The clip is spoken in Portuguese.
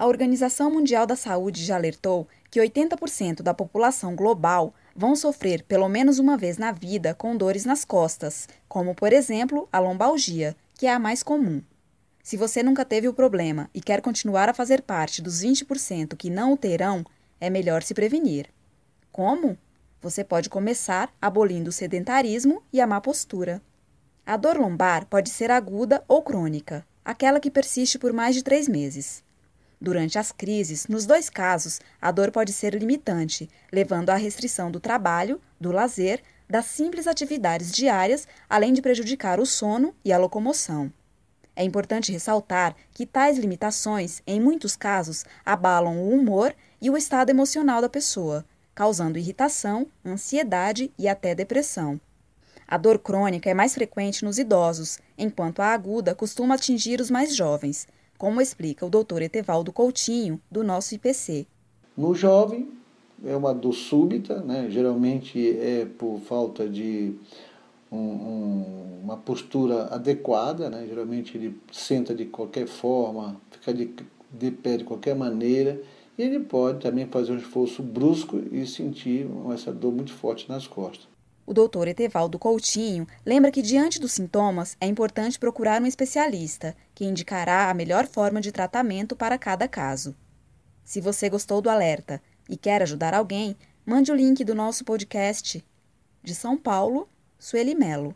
A Organização Mundial da Saúde já alertou que 80% da população global vão sofrer pelo menos uma vez na vida com dores nas costas, como por exemplo a lombalgia, que é a mais comum. Se você nunca teve o problema e quer continuar a fazer parte dos 20% que não o terão, é melhor se prevenir. Como? Você pode começar abolindo o sedentarismo e a má postura. A dor lombar pode ser aguda ou crônica, aquela que persiste por mais de três meses. Durante as crises, nos dois casos, a dor pode ser limitante, levando à restrição do trabalho, do lazer, das simples atividades diárias, além de prejudicar o sono e a locomoção. É importante ressaltar que tais limitações, em muitos casos, abalam o humor e o estado emocional da pessoa, causando irritação, ansiedade e até depressão. A dor crônica é mais frequente nos idosos, enquanto a aguda costuma atingir os mais jovens como explica o doutor Etevaldo Coutinho, do nosso IPC. No jovem, é uma dor súbita, né? geralmente é por falta de um, um, uma postura adequada, né? geralmente ele senta de qualquer forma, fica de, de pé de qualquer maneira, e ele pode também fazer um esforço brusco e sentir essa dor muito forte nas costas. O doutor Etevaldo Coutinho lembra que, diante dos sintomas, é importante procurar um especialista, que indicará a melhor forma de tratamento para cada caso. Se você gostou do alerta e quer ajudar alguém, mande o link do nosso podcast. De São Paulo, Sueli Melo.